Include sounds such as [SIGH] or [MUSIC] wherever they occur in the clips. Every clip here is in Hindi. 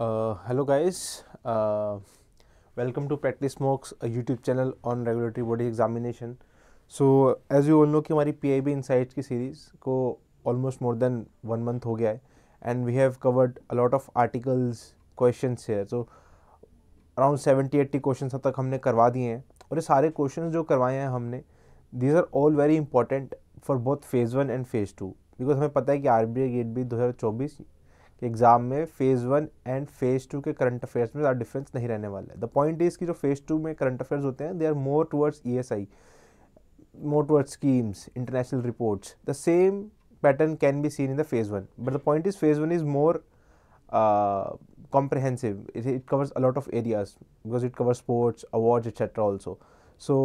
Hello guys welcome to practice mocks YouTube channel on regulatory body examination so as you all know कि हमारी पी आई बी इंसाइट्स की सीरीज़ को almost more than one month हो गया है and we have covered a lot of articles question है so around seventy eighty question अब तक हमने करवा दिए हैं और ये सारे क्वेश्चन जो करवाए हैं हमने these are all very important for both phase one and phase two because हमें पता है कि आर बी आई गेट भी दो हज़ार चौबीस कि एग्जाम में phase one and phase two के करंट अफेयर्स में ज़्यादा डिफरेंस नहीं रहने वाला है द पॉइंट इज़ की जो फेज़ टू में करंट अफेयर्स होते हैं they are more towards E S I more towards schemes international reports the same pattern can be seen in the phase one but the point is phase one is more comprehensive it covers a lot of areas because it cover sports awards etcetera also so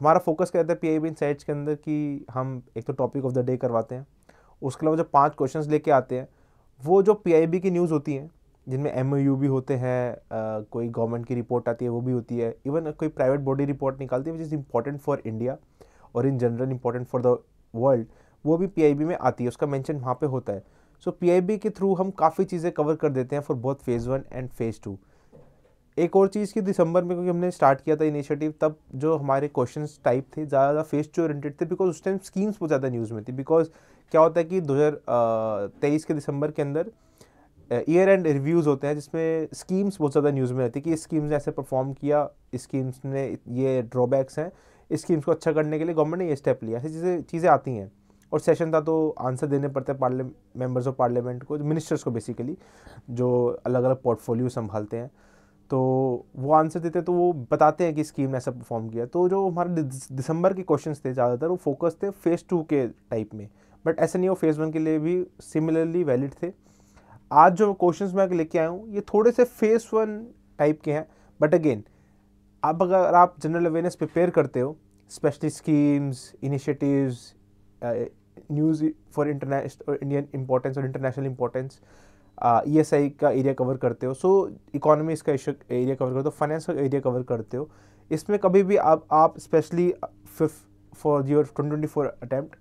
हमारा फोकस क्या रहता है P I B insights के अंदर कि हम एक तो टॉपिक ऑफ द डे करवाते हैं उसके अलावा जब पाँच क्वेश्चन लेके आते हैं वो जो पीआईबी की न्यूज़ होती हैं जिनमें एम भी होते हैं कोई गवर्नमेंट की रिपोर्ट आती है वो भी होती है इवन कोई प्राइवेट बॉडी रिपोर्ट निकालती है which is important for India और in general important for the world वो भी पी में आती है उसका मैंशन वहाँ पर होता है सो so, पी के थ्रू हम काफ़ी चीज़ें कवर कर देते हैं फॉर बहुत phase one and phase two एक और चीज़ की दिसंबर में क्योंकि हमने स्टार्ट किया था इनिशिएटिव तब जो हमारे क्वेश्चन टाइप थे ज़्यादा फेस टू ओरिएंटेड थे बिकॉज उस टाइम स्कीम्स बहुत ज़्यादा न्यूज़ में थी बिकॉज क्या होता है कि दो हज़ार तेईस के दिसंबर के अंदर ईयर एंड रिव्यूज़ होते हैं जिसमें स्कीम्स बहुत ज़्यादा न्यूज़ में रहती है कि इस स्कीम्स ने ऐसे परफॉर्म किया इस स्कीम्स ने ये ड्रॉबैक्स हैं इस स्कीम्स को अच्छा करने के लिए गवर्नमेंट ने ये स्टेप लिया ऐसी चीज़ें चीज़ें आती हैं और सेशन था तो आंसर देने पड़ते हैं पार्ले मेम्बर्स ऑफ पार्लियामेंट को मिनिस्टर्स को बेसिकली जो अलग अलग पोर्टफोलियो संभालते हैं तो वो आंसर देते तो वो बताते हैं कि स्कीम ने ऐसा परफॉर्म किया तो जो हमारे दिसंबर के क्वेश्चन थे ज़्यादातर वो फोकस थे फेज़ टू के टाइप में बट ऐसे नहीं वो फेज़ वन के लिए भी सिमिलरली वैलिड थे आज जो क्वेश्चन मैं लेके आया हूँ ये थोड़े से फेज़ वन टाइप के हैं बट अगेन अब अगर आप जनरल अवेयरनेस प्रिपेयर करते हो specially schemes initiatives news for international Indian importance और international importance E S I का एरिया कवर करते हो सो इकोनॉमी इसका एरिया कवर करते हो फाइनेंस का एरिया कवर करते हो इसमें कभी भी आप आप specially for your twenty twenty four attempt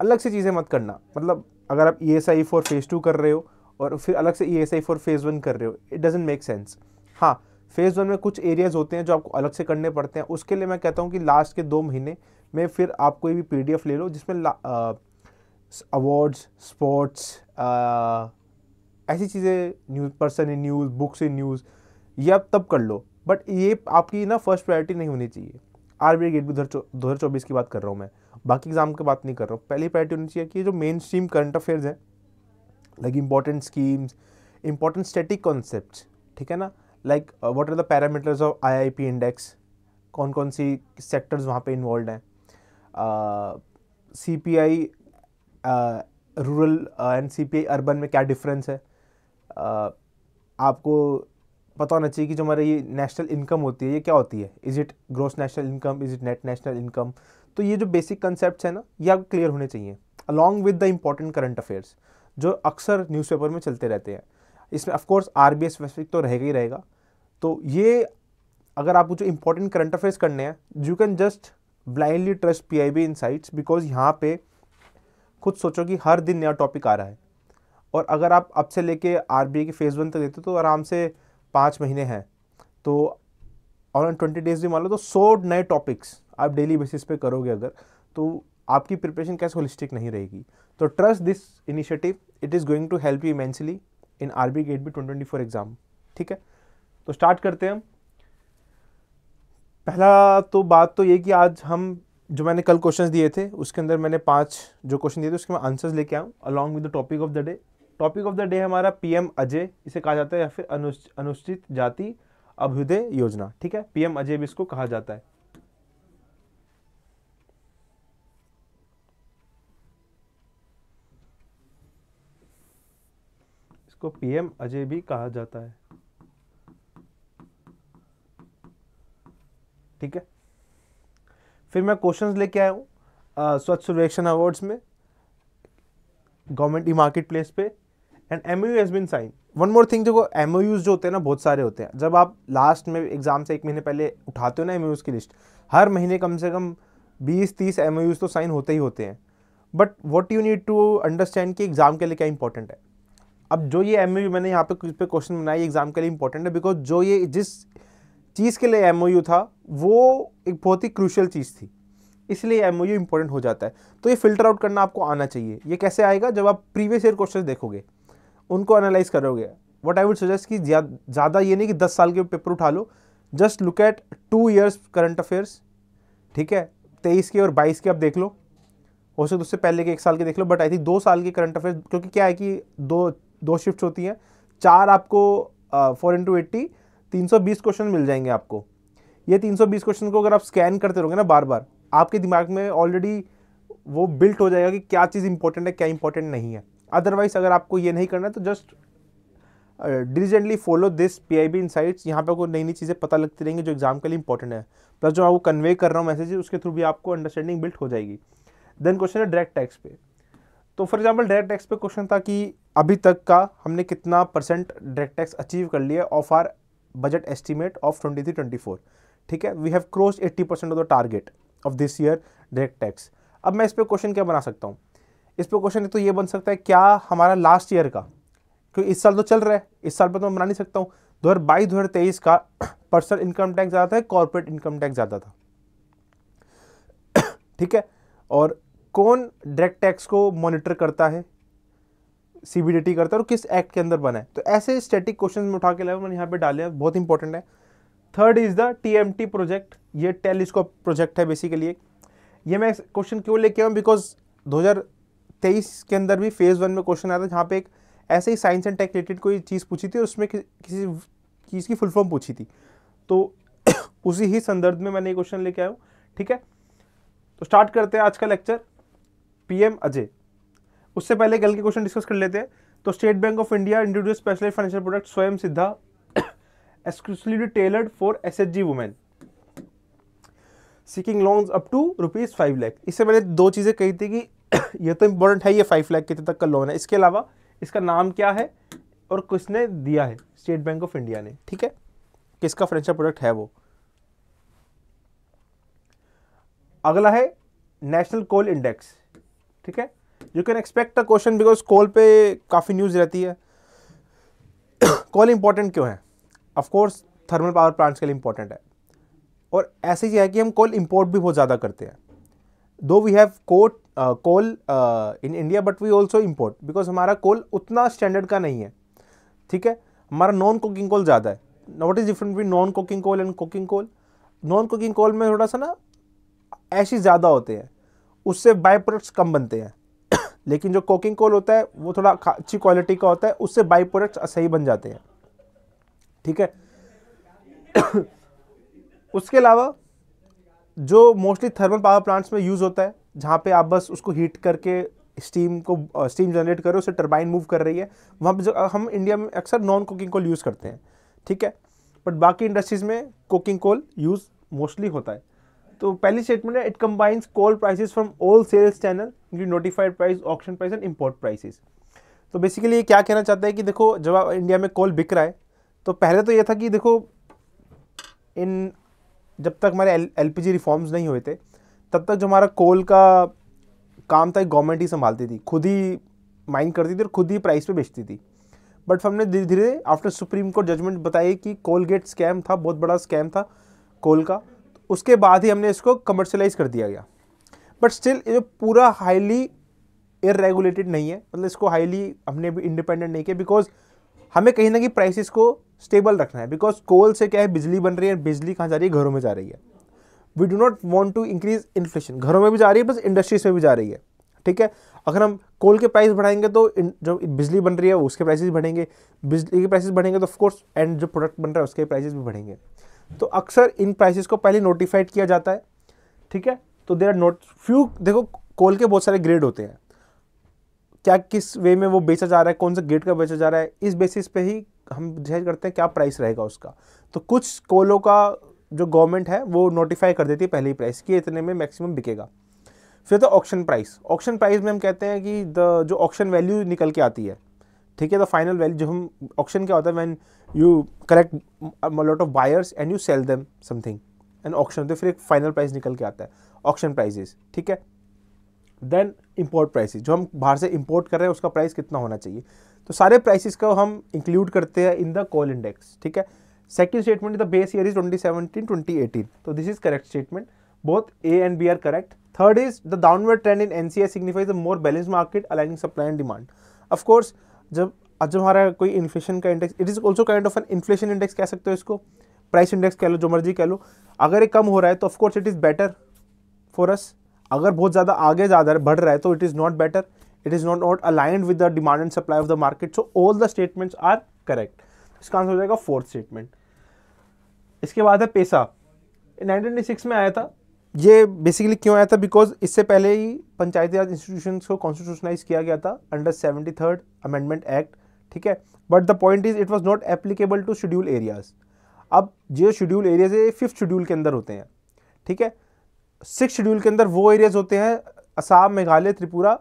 अलग से चीज़ें मत करना मतलब अगर आप E S I for phase two कर रहे हो और फिर अलग से E S I for phase one कर रहे हो इट डजेंट मेक सेंस हाँ फेज़ वन में कुछ एरियाज़ होते हैं जो आपको अलग से करने पड़ते हैं उसके लिए मैं कहता हूँ कि लास्ट के दो महीने में फिर आप कोई भी पी डी एफ ले लो जिसमें अवार्ड्स स्पोर्ट्स ऐसी चीज़ें news person in news books in news ये आप तब कर लो बट ये आपकी ना फर्स्ट प्रायोरिटी नहीं होनी चाहिए आर बी गेट भी दो हज़ार चौबीस की बात कर रहा हूँ मैं बाकी एग्ज़ाम की बात नहीं कर रहा हूँ पहली प्रायोरिटी होनी चाहिए कि जो मेन स्ट्रीम करंट अफेयर्स हैं like important schemes important static concept ठीक है ना like what are the parameters of I I P index कौन कौन सी सेक्टर्स वहाँ पर इन्वॉल्व हैं C P I rural and C P I urban में क्या डिफरेंस है आपको पता होना चाहिए कि जो हमारा ये नेशनल इनकम होती है ये क्या होती है is it gross national income is it net national income तो ये जो बेसिक कंसेप्ट है ना ये आपको क्लियर होने चाहिए along with the important current affairs जो अक्सर न्यूज़पेपर में चलते रहते हैं इसमें ऑफकोर्स आर बी स्पेसिफिक तो रहेगा ही रहेगा तो ये अगर आपको जो इम्पोर्टेंट करंट अफेयर्स करने हैं you can just blindly trust P I B insights because यहाँ पे खुद सोचो कि हर दिन नया टॉपिक आ रहा है और अगर आप अब से लेके बी के फेज़ वन तक देते हो तो आराम से पाँच महीने हैं तो और ट्वेंटी डेज भी मान लो तो सौ नए टॉपिक्स आप डेली बेसिस पे करोगे अगर तो आपकी प्रिपरेशन कैसे होलिस्टिक नहीं रहेगी तो trust this initiative it is going to help you immensely in R B grade B twenty four exam ठीक है तो स्टार्ट करते हैं हम पहला तो बात तो ये कि आज हम जो मैंने कल क्वेश्चन दिए थे उसके अंदर मैंने पाँच जो क्वेश्चन दिए थे उसके मैं आंसर्स लेके आऊँ along with the topic of the day topic of the day हमारा पीएम अजय इसे कहा जाता है या फिर अनुसूचित जाति अभ्युदय योजना ठीक है पीएम अजय भी इसको कहा जाता है इसको पीएम अजय भी कहा जाता है ठीक है फिर मैं क्वेश्चंस लेके आया हूँ स्वच्छ सर्वेक्षण अवार्ड्स में गवर्नमेंट ई मार्केट प्लेस पे and M U has been sign one more thing देखो एम ओ यूज जो होते हैं ना बहुत सारे होते हैं जब आप लास्ट में एग्जाम से एक महीने पहले उठाते हो ना एम ओ यूज़ की लिस्ट हर महीने कम से कम बीस तीस एम ओ यूज़ तो साइन होते ही होते हैं but what you need to understand कि एग्ज़ाम के लिए क्या इंपॉर्टेंट है अब जो ये एम ओ यू मैंने यहाँ पे कुछ पे क्वेश्चन बनाया एग्ज़ाम के लिए इंपॉर्टेंट है बिकॉज जो ये जिस चीज़ के लिए एम ओ यू था वो एक बहुत ही क्रूशल चीज़ थी इसलिए एम ओ यू इंपॉर्टेंट हो जाता है तो ये फिल्टर आउट करना आपको आना चाहिए ये कैसे आएगा जब आप प्रीवियस ईयर क्वेश्चन देखोगे उनको एनालाइज करोगे वट आई वुड सजेस्ट कि ज़्यादा ये नहीं कि दस साल के पेपर उठा लो just look at two years current affairs ठीक है तेईस के और बाईस के आप देख लो हो सकता उससे पहले के एक साल के देख लो बट आई थिंक दो साल के करंट अफेयर्स क्योंकि क्या है कि दो दो शिफ्ट होती हैं चार आपको फोर इंटू एट्टी तीन सौ बीस क्वेश्चन मिल जाएंगे आपको ये तीन सौ बीस क्वेश्चन को अगर आप स्कैन करते रहोगे ना बार बार आपके दिमाग में ऑलरेडी वो बिल्ट हो जाएगा कि क्या चीज़ इंपॉर्टेंट है क्या इंपॉर्टेंट नहीं है अदरवाइज अगर आपको ये नहीं करना है तो just diligently follow this P I B insights यहाँ पर आपको नई नई चीज़ें पता लगती रहेंगी जो एग्जाम के लिए इंपॉर्टेंट है प्लस जो आपको कन्वे कर रहा हूँ मैसेज उसके थ्रू भी आपको अंडरस्टैंडिंग बिल्ट हो जाएगी देन क्वेश्चन है डायरेक्ट टैक्स पे तो फॉर एग्जाम्पल डायरेक्ट टैक्स पे क्वेश्चन था कि अभी तक का हमने कितना परसेंट डायरेक्ट टैक्स अचीव कर लिया of our budget estimate of twenty three twenty four ठीक है we have cross eighty percent of the target of this year direct tax अब मैं इस पर क्वेश्चन क्या बना सकता हूँ इस पर क्वेश्चन एक तो ये बन सकता है क्या हमारा लास्ट ईयर का क्योंकि इस साल तो चल रहा है इस साल पर तो मैं बना नहीं सकता हूँ दो हज़ार बाईस दो हज़ार तेईस का पर्सनल इनकम टैक्स ज़्यादा था कॉरपोरेट इनकम टैक्स ज़्यादा था [CLEARS THROAT] ठीक है और कौन डायरेक्ट टैक्स को मॉनिटर करता है सीबीडीटी करता है और किस एक्ट के अंदर बना है तो ऐसे स्टैटिक क्वेश्चन में उठा के लाया मैंने यहाँ पे डाले हैं बहुत इंपॉर्टेंट है third is the TMT project ये टेलीस्कोप प्रोजेक्ट है बेसिकली ये मैं क्वेश्चन क्यों लेके आऊँ बिकॉज 2000 तेईस के अंदर भी फेज़ वन में क्वेश्चन आया था जहाँ पे एक ऐसे ही साइंस एंड टेक रिलेटेड कोई चीज़ पूछी थी और उसमें किसी चीज़ की फुल फॉर्म पूछी थी तो [COUGHS] उसी ही संदर्भ में मैंने ये क्वेश्चन लेके आया हूँ ठीक है तो स्टार्ट करते हैं आज का लेक्चर पीएम अजय उससे पहले कल के क्वेश्चन डिस्कस कर लेते हैं तो State Bank of India introduce special financial product Swayam Siddha exclusively tailored for S H G women seeking loans up to rupees five lakh इससे मैंने दो चीज़ें कही थी कि [COUGHS] ये तो इम्पोर्टेंट है ये फाइव लाख कितने तक का लोन है इसके अलावा इसका नाम क्या है और किसने दिया है स्टेट बैंक ऑफ इंडिया ने ठीक है किसका फाइनेंशियल प्रोडक्ट है वो अगला है नेशनल कोल इंडेक्स ठीक है you can expect a question because coal पे काफ़ी न्यूज़ रहती है कोल [COUGHS] इंपॉर्टेंट क्यों है ऑफकोर्स थर्मल पावर प्लांट्स के लिए इंपॉर्टेंट है और ऐसे ही है कि हम कोल इंपोर्ट भी बहुत ज़्यादा करते हैं though we have got coal in India but we also import because हमारा कोल उतना स्टैंडर्ड का नहीं है ठीक है हमारा नॉन कुकिंग कोल ज़्यादा है what is different between non coking coal and coking coal non coking coal में थोड़ा सा ना ऐसी ज़्यादा होते हैं उससे बाय प्रोडक्ट्स कम बनते हैं [COUGHS] लेकिन जो कोकिंग कोल होता है वो थोड़ा अच्छी क्वालिटी का होता है उससे बाई प्रोडक्ट्स सही बन जाते हैं ठीक है [COUGHS] उसके अलावा जो मोस्टली थर्मल पावर प्लांट्स में यूज़ होता है जहाँ पे आप बस उसको हीट करके स्टीम को स्टीम जनरेट करो उसे टर्बाइन मूव कर रही है वहाँ पर हम इंडिया में अक्सर नॉन कुकिंग कोल यूज़ करते हैं ठीक है बट बाकी इंडस्ट्रीज़ में कुकिंग कोल यूज़ मोस्टली होता है तो पहली स्टेटमेंट है it combines coal prices from all sales channel include notified price auction price and import prices तो बेसिकली ये क्या कहना चाहता है कि देखो जब आप इंडिया में कोल बिक रहा है तो पहले तो ये था कि देखो इन जब तक हमारे एल पी रिफॉर्म्स नहीं हुए थे तब तक जो हमारा कोल का काम था गवर्नमेंट ही संभालती थी खुद ही माइन करती थी और खुद ही प्राइस पे बेचती थी बट हमने धीरे धीरे आफ्टर सुप्रीम कोर्ट जजमेंट बताई कि कोलगेट स्कैम था बहुत बड़ा स्कैम था कोल का उसके बाद ही हमने इसको कमर्शलाइज कर दिया गया बट स्टिल ये पूरा हाईली इरेगुलेटेड नहीं है मतलब इसको हाईली हमने भी इंडिपेंडेंट नहीं किया बिकॉज हमें कहीं ना कहीं प्राइसिस को स्टेबल रखना है बिकॉज कोल से क्या है बिजली बन रही है बिजली कहाँ जा रही है घरों में जा रही है we do not want to increase inflation घरों में भी जा रही है प्लस इंडस्ट्रीज में भी जा रही है ठीक है अगर हम कोल के प्राइस बढ़ाएंगे तो जो बिजली बन रही है उसके प्राइसेस बढ़ेंगे बिजली के प्राइसेस बढ़ेंगे तो ऑफकोर्स एंड जो प्रोडक्ट बन रहा है उसके प्राइसेस भी बढ़ेंगे तो अक्सर इन प्राइसेस को पहले नोटिफाइड किया जाता है ठीक है तो देर आर नोट फ्यू देखो कोल के बहुत सारे ग्रेड होते हैं क्या किस वे में वो बेचा जा रहा है कौन सा ग्रेड का बेचा जा रहा है इस बेसिस पे ही हम डिसाइड करते हैं क्या प्राइस रहेगा उसका तो कुछ कोलों का जो गवर्नमेंट है वो नोटिफाई कर देती है पहले ही प्राइस कि इतने में मैक्सिमम बिकेगा फिर तो ऑक्शन प्राइस ऑक्शन प्राइस में हम कहते हैं कि द जो ऑक्शन वैल्यू निकल के आती है ठीक है द फाइनल वैल्यू जो हम ऑक्शन क्या होता है when you collect lot of buyers and you sell them something and auction होते फिर एक फाइनल प्राइस निकल के आता है ऑक्शन प्राइजेस ठीक है देन इम्पोर्ट प्राइस जो हम बाहर से इम्पोर्ट कर रहे हैं उसका प्राइस कितना होना चाहिए तो सारे प्राइसेस को हम इंक्लूड करते हैं इन द कॉल इंडेक्स ठीक है second Second statement in the base year is 2017-2018. So this is correct statement. Both A and B are correct. Third is the downward trend in NCI signifies a more balanced market aligning supply and demand. Of course, जब आज जब हमारा कोई इन्फ्लेशन का index it is also kind of an inflation index कह सकते हो इसको प्राइस इंडेक्स कह लो जो मर्जी कह लो अगर ये कम हो रहा है तो of course it is better for us अगर बहुत ज़्यादा आगे ज़्यादा बढ़ रहा है तो it is not better it is not not aligned with the demand and supply of the market so all the statements are correct इसका आंसर हो जाएगा फोर्थ स्टेटमेंट इसके बाद है पेशा नाइनटीन में आया था ये बेसिकली क्यों आया था बिकॉज इससे पहले ही पंचायती राज इंस्टीट्यूशन को कॉन्स्टिट्यूशनाइज किया गया था under seventy third amendment act ठीक है but the point is it was not applicable to schedule areas अब जो शेड्यूल एरियाज है ये फिफ्थ शेड्यूल के अंदर होते हैं ठीक है सिक्स शेड्यूल के अंदर वो एरियाज होते हैं असम मेघालय त्रिपुरा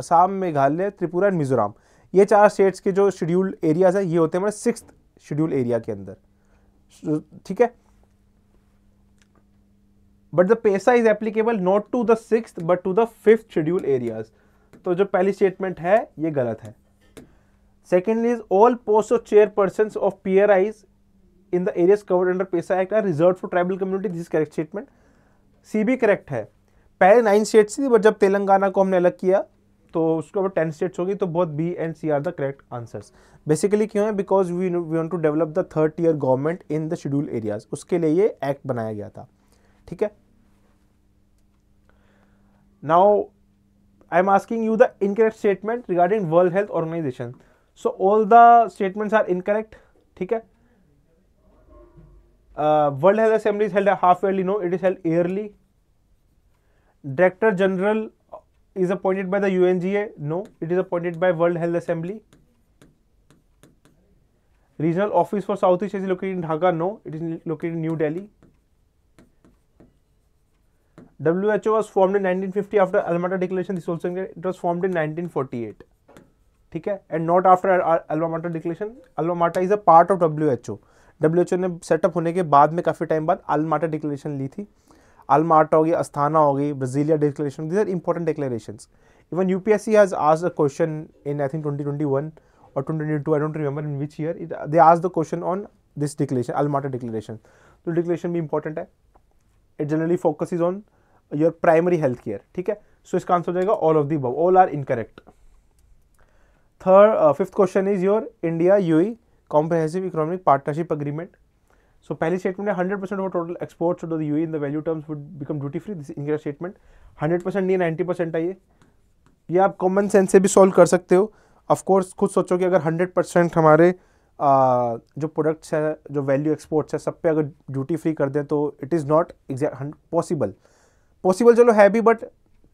असम मेघालय त्रिपुरा एंड मिज़ोराम ये चार स्टेट्स के जो शेड्यूल एरियाज हैं ये होते हैं हमारे सिक्स शेड्यूल एरिया के अंदर ठीक है but the PESA is applicable not to the six but to the fifth schedule areas तो जो पहली स्टेटमेंट है ये गलत है secondly is all post of chairperson of P R Is in the areas covered under PESA act are reserve for tribal community this correct statement C भी करेक्ट है पहले नाइन स्टेट्स थी बट जब तेलंगाना को हमने अलग किया तो उसके ऊपर टेन स्टेट्स होगी तो बहुत B and C are the correct answers basically क्यों है because we we want to develop the third tier government in the schedule areas उसके लिए ये एक्ट बनाया गया था ठीक है now I am asking you the incorrect statement regarding World Health Organization so all the statements are incorrect ठीक है World Health Assembly is held half yearly no it is held yearly director general is appointed by the UNGA? No, it is appointed by World Health Assembly. Regional office for Southeast Asia is located in Dhaka? No, it is located in New Delhi. WHO was formed in 1950 after Almata Declaration. This also it was formed in 1948. ठीक है and not after Alma Ata declaration Alma Ata is a part of W H ने सेटअप होने के बाद में काफ़ी टाइम बाद अल्माटा डिक्लेरेशन ली थी अल्माटा होगी अस्थाना होगी Brasilia declaration these are important declaration even U P S C has आज the question in I think twenty twenty one और twenty twenty two I don't remember in which year they आज the question on this declaration Alma Ata declaration तो डिक्लेरेशन भी इंपॉर्टेंट है it generally focus is on your primary health care ठीक है सो इसका आंसर हो जाएगा all of the above all are incorrect third fifth question is your India UAE comprehensive economic partnership agreement so पहली स्टेटमेंट है hundred percent of total exports to the U in the value terms would become duty free this इनका स्टेटमेंट हंड्रेड परसेंट नहीं नाइन्टी परसेंट आइए ये आप कॉमन सेंस से भी सॉल्व कर सकते हो ऑफकोर्स खुद सोचो कि अगर हंड्रेड परसेंट हमारे आ, जो प्रोडक्ट्स है जो वैल्यू एक्सपोर्ट्स है सब पे अगर ड्यूटी फ्री कर दें तो it is not exact possible possible चलो है भी बट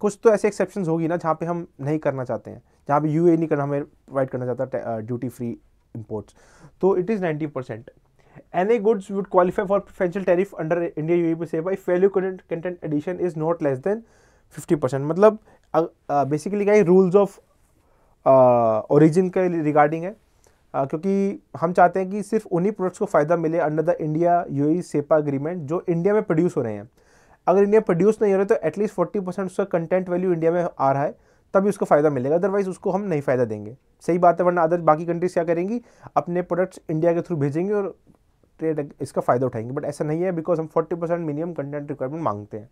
कुछ तो ऐसे एक्सेप्शन होगी ना जहाँ पे हम नहीं करना चाहते हैं जहाँ पे यू e नहीं करना हमें प्रोवाइड करना चाहता ड्यूटी फ्री इम्पोर्ट्स तो it is ninety percent any goods would qualify for preferential tariff under India UAP SEPA if value content, content addition is not less than 50% मतलब बेसिकली क्या रूल्स ऑफ ओरिजिन के रिगार्डिंग है क्योंकि हम चाहते हैं कि सिर्फ उन्हीं प्रोडक्ट्स को फ़ायदा मिले under the India U CEPA agreement जो इंडिया में प्रोड्यूस हो रहे हैं अगर इंडिया प्रोड्यूस नहीं हो रहे तो एटलीस्ट फोर्टी परसेंट उसका कंटेंट वैल्यू इंडिया में आ रहा है तभी उसको फ़ायदा मिलेगा अदरवाइज़ उसको हम नहीं फ़ायदा देंगे सही बात है वरना अदर बाकी कंट्रीज़ क्या करेंगी अपने प्रोडक्ट्स इंडिया के थ्रू भेजेंगे और ट्रेड तो इसका फ़ायदा उठाएंगे बट ऐसा नहीं है बिकॉज हम forty percent minimum content requirement मांगते हैं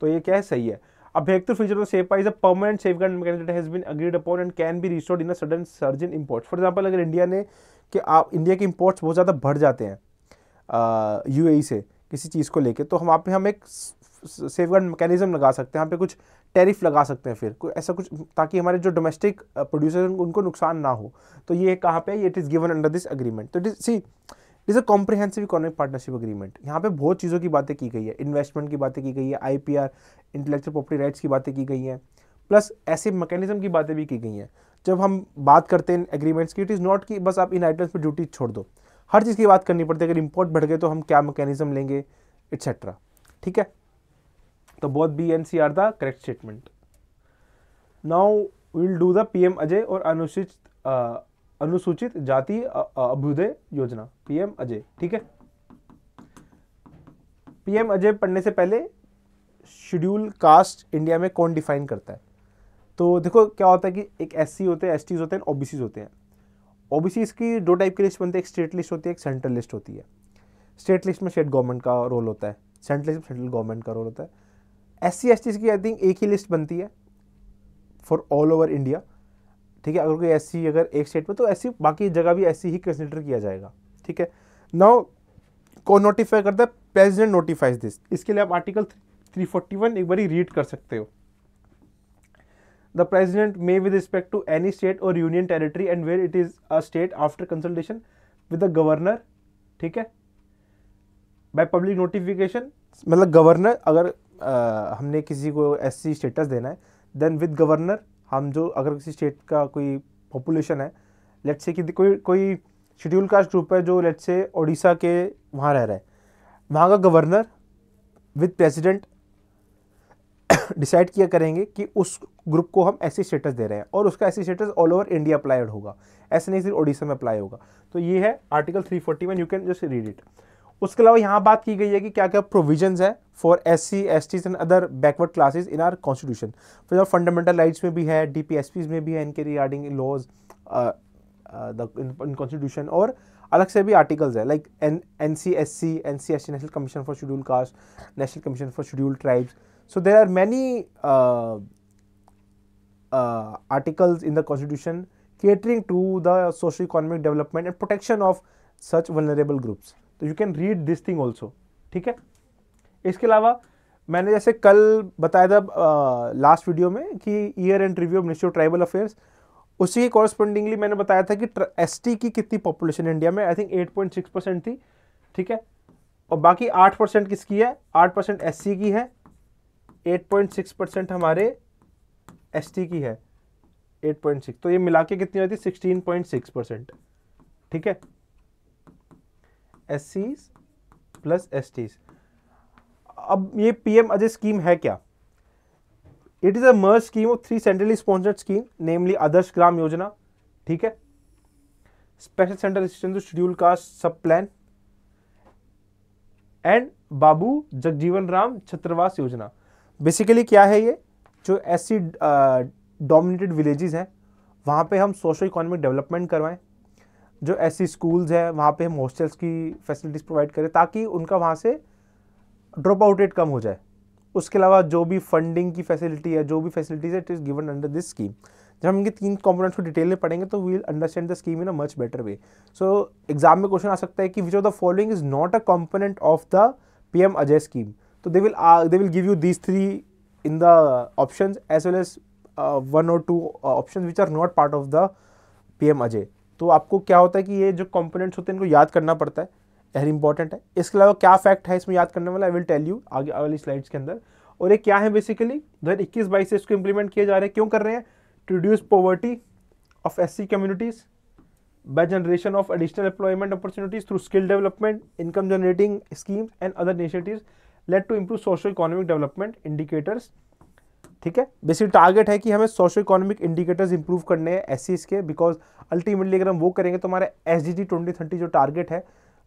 तो ये क्या है सही है अब vector future of SEPA is a permanent safe mechanism that has been agreed upon and can be restored in a sudden surge in अगर इंडिया ने कि आप इंडिया के इम्पोर्ट्स बहुत ज़्यादा बढ़ जाते हैं यू e से किसी चीज़ को लेकर तो हम आप हम एक सेफ गार्ड मैकेनिज्म लगा सकते हैं यहाँ पे कुछ टैरिफ लगा सकते हैं फिर कोई ऐसा कुछ ताकि हमारे जो डोमेस्टिक प्रोड्यूसर उनको नुकसान ना हो तो ये कहाँ पे it is given under this agreement तो it is C is a comprehensive economic partnership agreement यहाँ पे बहुत चीज़ों की बातें की गई है इन्वेस्टमेंट की बातें की गई है I P R intellectual property rights की बातें की गई हैं प्लस ऐसे मैकेनिज्म की बातें भी की गई हैं जब हम बात करते हैं एग्रीमेंट्स की इट इज़ नॉट कि बस आप इन आइटम्स पर ड्यूटी छोड़ दो हर चीज़ की बात करनी पड़ती है अगर इम्पोर्ट बढ़ गए तो हम क्या मैकेनिज्म लेंगे एट्सेट्रा ठीक है तो बहुत B N C are the correct statement now will do the P M Ajay और अनुसूचित अनुसूचित जाति अभ्युदय योजना पीएम अजय ठीक है पीएम अजय पढ़ने से पहले शेड्यूल कास्ट इंडिया में कौन डिफाइन करता है तो देखो क्या होता है कि एक एस होते हैं एस होते हैं ओ होते हैं ओ की दो टाइप की लिस्ट बनती है एक स्टेट लिस्ट होती है एक सेंट्रल लिस्ट होती है स्टेट लिस्ट में स्टेट गवर्नमेंट का रोल होता है सेंट्रल लिस्ट में सेंट्रल गवर्नमेंट का रोल होता है एस सी एस की आई थिंक एक ही लिस्ट बनती है फॉर ऑल ओवर इंडिया ठीक है अगर कोई एस अगर एक स्टेट में तो एस बाकी जगह भी एस ही कंसिडर किया जाएगा ठीक है नाउ कौन नोटिफाई करता है प्रेजिडेंट नोटिफाइज दिस इसके लिए आप आर्टिकल थ्री फोर्टी वन एक बार रीड कर सकते हो the president may with respect to any state or union territory and where it is a state after consultation with the governor ठीक है बाय पब्लिक नोटिफिकेशन मतलब गवर्नर अगर आ, हमने किसी को एस स्टेटस देना है देन विद गवर्नर हम जो अगर किसी स्टेट का कोई पॉपुलेशन है लेट से कि कोई कोई शेड्यूल कास्ट ग्रुप है जो लेट से ओडिशा के वहाँ रह रहा है वहाँ का गवर्नर विद प्रेसिडेंट डिसाइड किया करेंगे कि उस ग्रुप को हम ऐसे स्टेटस दे रहे हैं और उसका ऐसे status all over India applied होगा ऐसे नहीं सिर्फ ओडिशा में अप्लाई होगा तो ये है article 341 you can just read it उसके अलावा यहाँ बात की गई है कि क्या क्या प्रोविजन है for S C S Ts and other backward classes in our constitution for fundamental rights में भी है डी पी एस पीज में भी है इनके रिगार्डिंग लॉज इन कॉन्स्टिट्यूशन और अलग से भी आर्टिकल्स है like N N C S C N C S T national commission for schedule caste national commission for schedule tribes so there are many articles in the constitution catering to the social economic development and protection of such vulnerable groups तो you can read this thing also ठीक है इसके अलावा मैंने जैसे कल बताया था लास्ट वीडियो में कि year end review of tribal affairs उसी के कॉरस्पॉन्डिंगली मैंने बताया था कि एस की कितनी पॉपुलेशन इंडिया में आई थिंक 8.6 परसेंट थी ठीक है और बाकी 8 परसेंट किसकी है 8 परसेंट एस की है 8.6 परसेंट हमारे एस की है 8.6 तो ये मिला के कितनी होती है 16.6 परसेंट ठीक है एस प्लस एस अब ये पीएम अजय स्कीम है क्या it is a merge scheme of three centrally sponsored scheme namely Adarsh Gram Yojana ठीक है special central to schedule caste sub plan and Babu Jagjivan Ram Chhatrawas Yojana basically क्या है ये जो ऐसी डोमिनेटेड uh, विलेजेस हैं वहाँ पे हम सोशो इकोनॉमिक डेवलपमेंट करवाएं जो ऐसी स्कूल्स हैं वहाँ पे हम हॉस्टल्स की फैसिलिटीज़ प्रोवाइड करें ताकि उनका वहाँ से ड्रॉप आउट रेट कम हो जाए उसके अलावा जो भी फंडिंग की फैसिलिटी है जो भी फैसिलिटीज़ है it is given under this scheme जब हम इनके तीन कॉम्पोनेंट्स को डिटेल में पढ़ेंगे तो we will understand the scheme in a much better way so exam में क्वेश्चन आ सकता है कि which of the following is not a component of the P M Ajay scheme तो they will they will give you these three in the option as well as one or two option which are not part of the P M Ajay तो आपको क्या होता है कि ये जो कंपोनेंट्स होते हैं इनको याद करना पड़ता है वेरी इंपॉर्टेंट है इसके अलावा क्या फैक्ट है इसमें याद करने वाला आई विल टेल यू आगे अगली स्लाइड्स के अंदर और ये क्या है बेसिकली दो हज़ार इक्कीस बाईस से इसको इम्प्लीमेंट किया जा रहा है क्यों कर रहे हैं to reduce poverty of S C communities by generation of additional employment opportunities through skill development income generating schemes and other initiative let to improve social economic development indicators ठीक है बेसिक टारगेट है कि हमें सोशो इकोनॉमिक इंडिकेटर्स इंप्रूव करने हैं एस के बिकॉज अल्टीमेटली अगर हम वो करेंगे तो हमारा एस डी ट्वेंटी थर्टी जो टारगेट है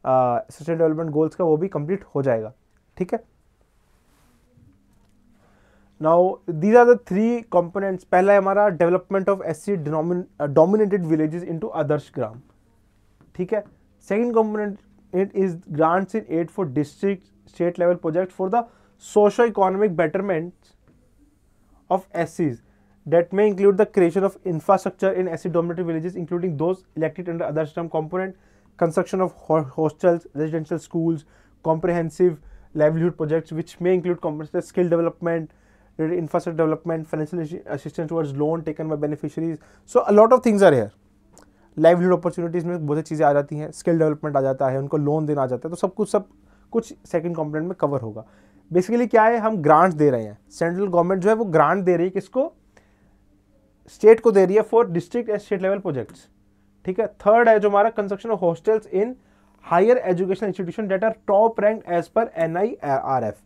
सोशल डेवलपमेंट गोल्स का वो भी कंप्लीट हो जाएगा ठीक है now these are the three components पहला है हमारा development of S C dominated villages to Adarsh Gram ठीक है second component it is grants in aid for district state level project for the socio economic betterments of SCs that may include the creation of infrastructure in SC dominated villages, including those elected under other STEM component, construction of ho hostels, residential schools, comprehensive livelihood projects, which may include comprehensive skill development, infrastructure development, financial assistance towards loan taken by beneficiaries. So a lot of things are here. Livelihood opportunities में बहुत सी चीज़ें आ जाती हैं स्किल डेवलपमेंट आ जाता है उनको लोन देना आ जाता है तो सब कुछ सब कुछ सेकंड कंपोनेंट में कवर होगा बेसिकली क्या है हम ग्रांट्स दे रहे हैं सेंट्रल गवर्नमेंट जो है वो ग्रांट दे रही है किसको स्टेट को दे रही है for district and state level projects ठीक है थर्ड है जो हमारा construction of hostels in higher education institution that are top rank as per N I R F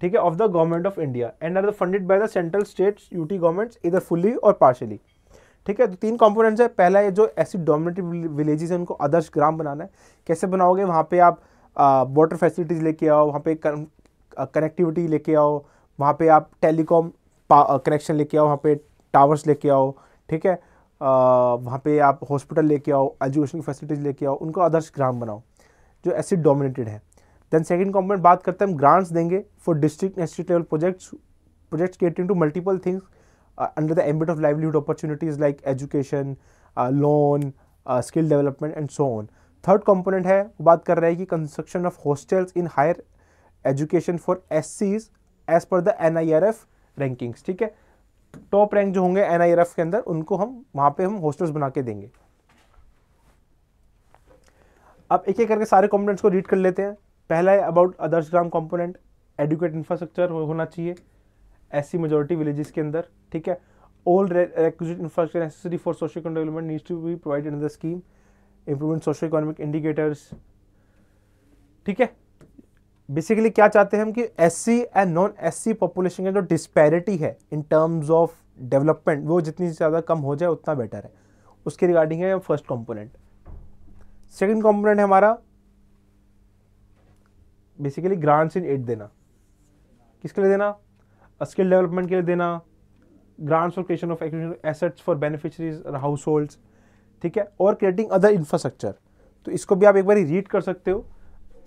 ठीक है of the government of India and are the funded by the central state UT governments इधर फुल्ली और पार्शली ठीक है तो तीन कंपोनेंट्स है पहला है जो ऐसी डोमिनेटिव विलेजेस हैं उनको आदर्श ग्राम बनाना है कैसे बनाओगे वहाँ पे आप वाटर फैसिलिटीज़ लेके आओ वहाँ पे कनेक्टिविटी लेके आओ वहाँ पे आप टेलीकॉम कनेक्शन लेके आओ वहाँ पे टावर्स लेके आओ ठीक है वहाँ पे आप हॉस्पिटल लेके आओ एजुकेशन फैसिलिटीज़ लेके आओ उनको आदर्श ग्राम बनाओ जो एसिड डोमिनेटेड है देन सेकेंड कॉम्पोनेंट बात करते हैं हम ग्रांट्स देंगे for district district level projects projects catering to multiple things under the ambit of livelihood opportunities like education loan skill development and so on third component है वो बात कर रहा है कि construction of hostels in higher education for S Cs as per the N I R F rankings ठीक है टॉप रैंक जो होंगे एन आई आर एफ के अंदर उनको हम वहां पे हम होस्टल्स बना के देंगे अब एक एक करके सारे कॉम्पोनेंट्स को रीड कर लेते हैं पहला है about Adarsh Gram component adequate infrastructure होना चाहिए एस सी मेजोरिटी विलेजेस के अंदर ठीक है all requisite infrastructure necessary for social economic development needs to be provided in the scheme improvement social economic indicators ठीक है बेसिकली क्या चाहते हैं हम कि S C and non S C population का जो डिस्पैरिटी है इन टर्म्स ऑफ डेवलपमेंट वो जितनी ज़्यादा कम हो जाए उतना बेटर है उसके रिगार्डिंग है फर्स्ट कॉम्पोनेंट सेकेंड कॉम्पोनेंट है हमारा बेसिकली ग्रांट्स इन एड देना किसके लिए देना स्किल डेवलपमेंट के लिए देना grants for creation of action assets for beneficiaries households ठीक है और क्रिएटिंग अदर इंफ्रास्ट्रक्चर तो इसको भी आप एक बार रीड कर सकते हो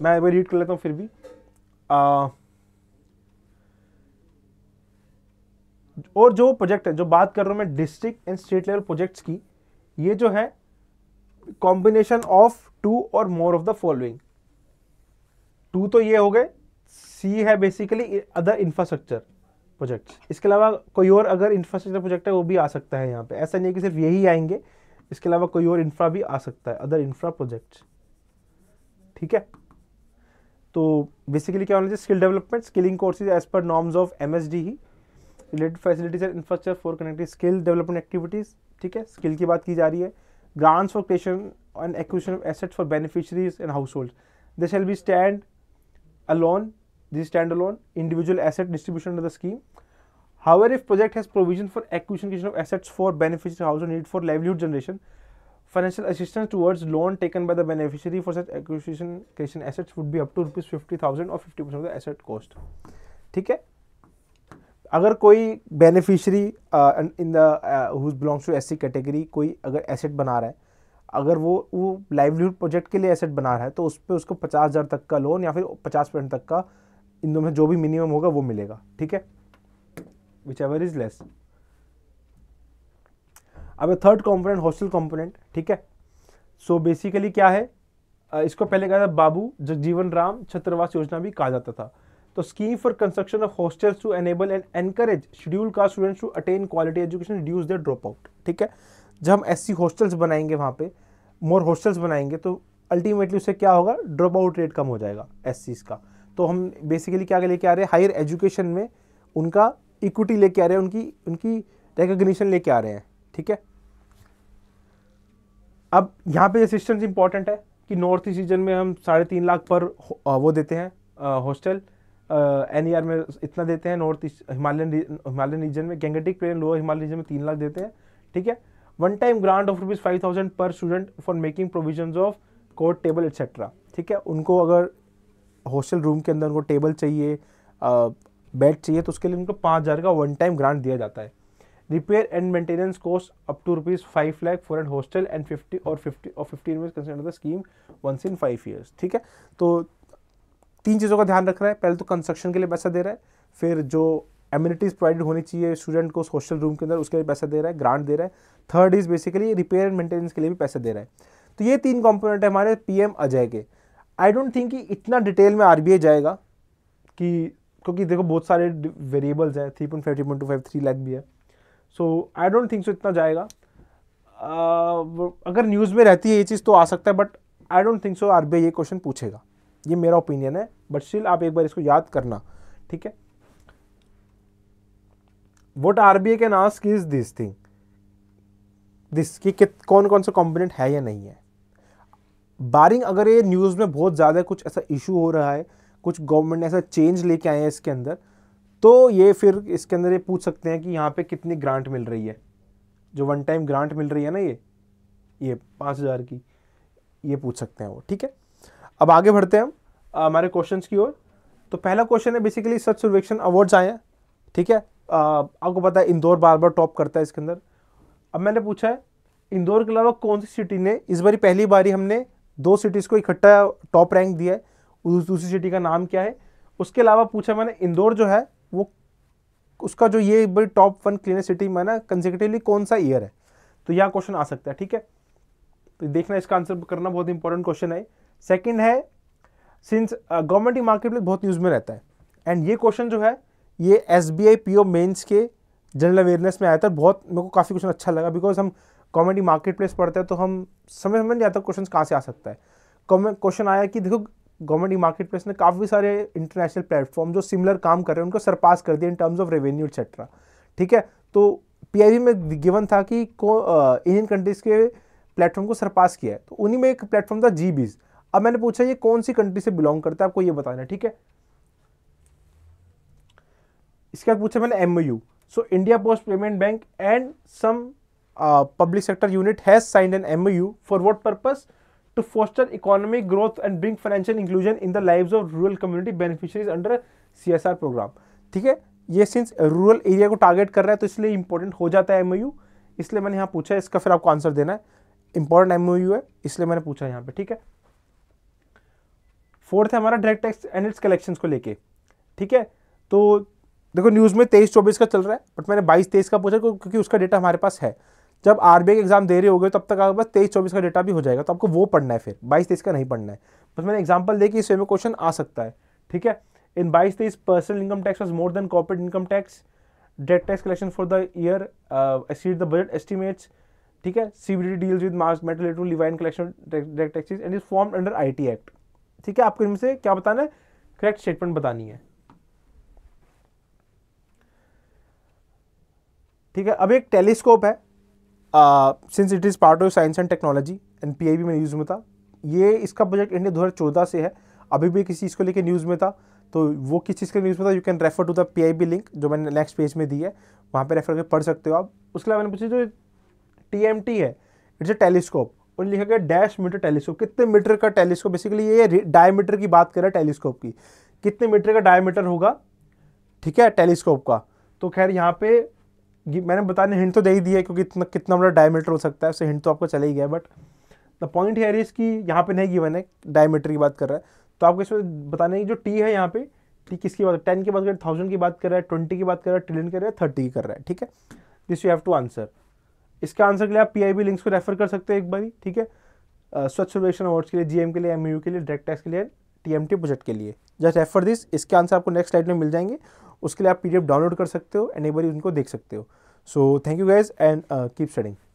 मैं एक बार रीड कर लेता हूँ फिर भी आ, और जो प्रोजेक्ट है जो बात कर रहा हूँ मैं district and state level projects की ये जो है combination of two or more of the following two तो ये हो गए सी है बेसिकली अदर इंफ्रास्ट्रक्चर प्रोजेक्ट्स इसके अलावा कोई और अगर इंफ्रास्ट्रक्चर प्रोजेक्ट है वो भी आ सकता है यहाँ पे ऐसा नहीं कि सिर्फ यही आएंगे इसके अलावा कोई और इंफ्रा भी आ सकता है अदर इंफ्रा प्रोजेक्ट्स ठीक है तो बेसिकली क्या होना चाहिए skill development skilling courses as per norms of M S D ही related facilities and infrastructure for connecting skill development activities ठीक है स्किल की बात की जा रही है grants for creation and acquisition of assets for beneficiaries and household this shall be stand alone this stand alone individual asset distribution the scheme how uh if project has provision for acquisition of assets for beneficiary house need for livelihood generation financial assistance towards loan taken by the beneficiary for such acquisition creation assets would be up to rupees fifty thousand or fifty percent asset cost ठीक है अगर कोई beneficiary in the whose belongs to SC category कोई अगर एसेट बना रहा है अगर वो वो लाइवलीहुड प्रोजेक्ट के लिए एसेट बना रहा है तो उस पर उसको पचास हज़ार तक का लोन या फिर पचास परसेंट तक का इन दोनों में जो भी मिनिमम होगा वो मिलेगा ठीक है विच एवर इज़ लेस अब थर्ड कॉम्पोनेंट हॉस्टल कॉम्पोनेंट ठीक है सो so बेसिकली क्या है इसको पहले कहा था बाबू जगजीवन राम छत्रवास योजना भी कहा जाता था तो scheme for construction of hostels to enable and encourage schedule caste students to attain quality education reduce the drop out ठीक है जब हम एस हॉस्टल्स बनाएंगे वहाँ पे मोर हॉस्टल्स बनाएंगे तो अल्टीमेटली उससे क्या होगा ड्रॉप आउट रेट कम हो जाएगा एस का तो हम बेसिकली क्या लेके आ रहे हैं हायर एजुकेशन में उनका इक्विटी लेके आ रहे हैं उनकी उनकी रिकग्निशन लेके आ रहे हैं ठीक है अब यहाँ पे ये सिस्टम इंपॉर्टेंट है कि नॉर्थ ईस्ट रीजन में हम साढ़े तीन लाख पर वो देते हैं हॉस्टल एन ई आर में इतना देते हैं north east Himalayan Himalayan region में Gangetic plain lower Himalaya region में तीन लाख देते हैं ठीक है one time grant of rupees five thousand per student for making provision of cot table etcetera ठीक है उनको अगर हॉस्टल रूम के अंदर उनको टेबल चाहिए बेड चाहिए तो उसके लिए उनको पाँच हज़ार का वन टाइम ग्रांट दिया जाता है repair and maintenance cost up to rupees five lakh for and hostel and fifty or fifty or fifty rupees considered the scheme once in 5 ठीक है तो तीन चीज़ों का ध्यान रख रहा है पहले तो कंस्ट्रक्शन के लिए पैसा दे रहा है फिर जो एम्यूनिटीज़ प्रोवाइडेड होनी चाहिए स्टूडेंट को हॉस्टल रूम के अंदर उसके लिए पैसा दे रहा है ग्रांट दे रहा है third is basically repair and maintenance के लिए भी पैसा दे रहा है तो ये तीन कॉम्पोनेंट है हमारे पी एम अजय के आई डोंट थिंक कि इतना डिटेल में आई जाएगा कि क्योंकि देखो बहुत सारे वेरिएबल्स हैं three point five three point two five three lakh भी है सो आई डोंट थिंक सो इतना जाएगा uh, अगर न्यूज़ में रहती है ये चीज़ तो आ सकता है but I don't think so or ये क्वेश्चन पूछेगा ये मेरा ओपिनियन है बट स्टिल आप एक बार इसको याद करना ठीक है what are be I can ask is this thing this कि कौन कौन सा कॉम्पोनेंट है या नहीं है बारिंग अगर ये न्यूज़ में बहुत ज़्यादा कुछ ऐसा इशू हो रहा है कुछ गवर्नमेंट ने ऐसा चेंज लेके आए हैं इसके अंदर तो ये फिर इसके अंदर ये पूछ सकते हैं कि यहाँ पे कितनी ग्रांट मिल रही है जो वन टाइम ग्रांट मिल रही है ना ये ये पाँच हज़ार की ये पूछ सकते हैं वो ठीक है अब आगे बढ़ते हैं हम हमारे क्वेश्चंस की ओर तो पहला क्वेश्चन है बेसिकली सच सर्वेक्षण अवार्ड्स आए हैं ठीक है आपको पता है इंदौर बार बार टॉप करता है इसके अंदर अब मैंने पूछा है इंदौर के अलावा कौन सी सिटी ने इस बारी पहली बारी हमने दो सिटीज़ को इकट्ठा टॉप रैंक दिया है दूसरी सिटी का नाम क्या है उसके अलावा पूछा मैंने इंदौर जो है वो उसका जो ये बड़ी टॉप वन सिटी में ना कंजिकटिवली कौन सा ईयर है तो यह क्वेश्चन आ सकता है ठीक है तो देखना इसका आंसर करना बहुत इंपॉर्टेंट क्वेश्चन है सेकेंड है सिंस गवर्नमेंट uh, की मार्केट में बहुत न्यूज़ में रहता है एंड ये क्वेश्चन जो है ये S B I P O mains के जनरल अवेयरनेस में आया था बहुत मेरे को काफ़ी क्वेश्चन अच्छा लगा बिकॉज हम कॉमेडी मार्केट प्लेस पढ़ते हैं तो हम समझ समझ नहीं आता क्वेश्चन कहाँ से आ सकता है क्वेश्चन आया कि देखो गवर्नमेंट ई मार्केट प्लेस ने काफ़ी सारे इंटरनेशनल प्लेटफॉर्म जो सिमिलर काम कर रहे हैं उनको सरपास कर दिया in terms of revenue etcetera ठीक है तो पी में गिवन था कि को इंडियन कंट्रीज़ के प्लेटफॉर्म को सरपास किया है तो उन्हीं में एक प्लेटफॉर्म था जी अब मैंने पूछा ये कौन सी कंट्री से बिलोंग करता है आपको ये बताना ठीक है इसके बाद पूछा मैंने M U so India post payment bank and some public sector unit has signed an M for what purpose to foster economic growth and bring financial inclusion in the lives of rural community beneficiaries under CSR program ठीक है ये सिंस रूरल एरिया को टारगेट कर रहा है तो इसलिए इंपॉर्टेंट हो जाता है एमओयू इसलिए मैंने यहाँ पूछा है इसका फिर आपको आंसर देना है इंपॉर्टेंट एमओयू है इसलिए मैंने पूछा है यहाँ पे ठीक है फोर्थ है हमारा direct tax and its collection को लेके ठीक है तो देखो न्यूज़ में तेईस चौबीस का चल रहा है बट मैंने बाईस तेईस का पूछा क्योंकि उसका डेटा हमारे पास है जब आर बी एग्जाम दे रहे हो तब तक आपके पास तेईस चौबीस का डेटा भी हो जाएगा तो आपको वो पढ़ना है फिर बाईस तेईस का नहीं पढ़ना है बस मैंने एग्जाम्पल दे कि में क्वेश्चन आ सकता है ठीक है इन बाईस तेईस personal income tax was more than corporate income tax डेट tax collection for the year exceed the budget estimates ठीक है सीबीडी डील्स विद मार्स मेटल लिवाइन collection direct taxes and is form under IT act ठीक है आपको इनमें से क्या बताना है करेक्ट स्टेटमेंट बतानी है ठीक है अब एक टेलीस्कोप है since it is part of science and technology N P मैं न्यूज़ में था ये इसका बजट इंडिया दो हज़ार चौदह से है अभी भी किसी चीज़ को लेकर न्यूज़ में था तो वो किस चीज़ का न्यूज़ में था you can refer to the P I link जो मैंने नेक्स्ट पेज में दी है वहाँ पर रेफर करके पढ़ सकते हो आप उसके अलावा मैंने पूछा जो टी है इट्स अ टेलीस्कोप और लिखा गया डैश मीटर टेलीस्कोप कितने मीटर का टेलीस्कोप बेसिकली ये डायमीटर की बात कर रहा है टेलीस्कोप की कितने मीटर का डायमीटर होगा ठीक है टेलीस्कोप का तो खैर यहाँ पे मैंने बताने हिंट तो दे ही दिया क्योंकि इतना कितना बड़ा डायमीटर हो सकता है उससे हिंट तो आपको चला ही गया but the point here is कि यहाँ पे नहीं गिवन है डायमीटर की बात कर रहा है तो आपको इसमें बताने की जो टी है यहाँ पे टी किसकी बात टेन की बात कर थाउजेंड की बात कर रहा है ट्वेंटी की बात कर रहा है ट्रिलियन कर रहा है थर्टी की कर रहा है ठीक है this you have to answer इसका आंसर के लिए आप पी लिंक्स को रेफर कर सकते हैं एक बार ठीक है स्वच्छ सर्वेक्षण अवार्ड्स के लिए जीएम के लिए एमयू के लिए डायरेक्ट टैक्स के लिए टीएमटी बजट के लिए जस्ट रेफर दिस इसके आंसर आपको नेक्स्ट स्लाइड में मिल जाएंगे उसके लिए आप पी डाउनलोड कर सकते हो एंड एक बार उनको देख सकते हो so thank you guys and keep studying